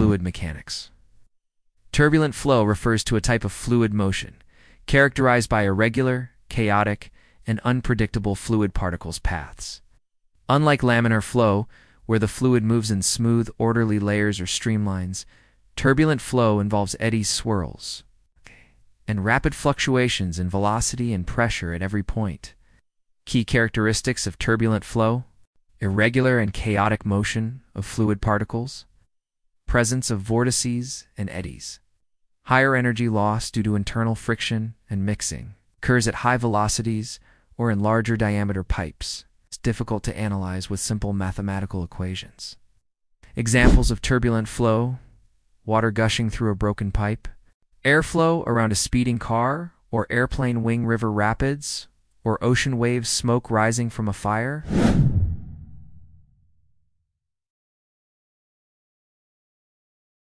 fluid mechanics. Turbulent flow refers to a type of fluid motion, characterized by irregular, chaotic, and unpredictable fluid particles paths. Unlike laminar flow, where the fluid moves in smooth, orderly layers or streamlines, turbulent flow involves eddies, swirls, and rapid fluctuations in velocity and pressure at every point. Key characteristics of turbulent flow, irregular and chaotic motion of fluid particles, presence of vortices and eddies. Higher energy loss due to internal friction and mixing occurs at high velocities or in larger diameter pipes. It's difficult to analyze with simple mathematical equations. Examples of turbulent flow, water gushing through a broken pipe, airflow around a speeding car or airplane wing river rapids, or ocean waves smoke rising from a fire.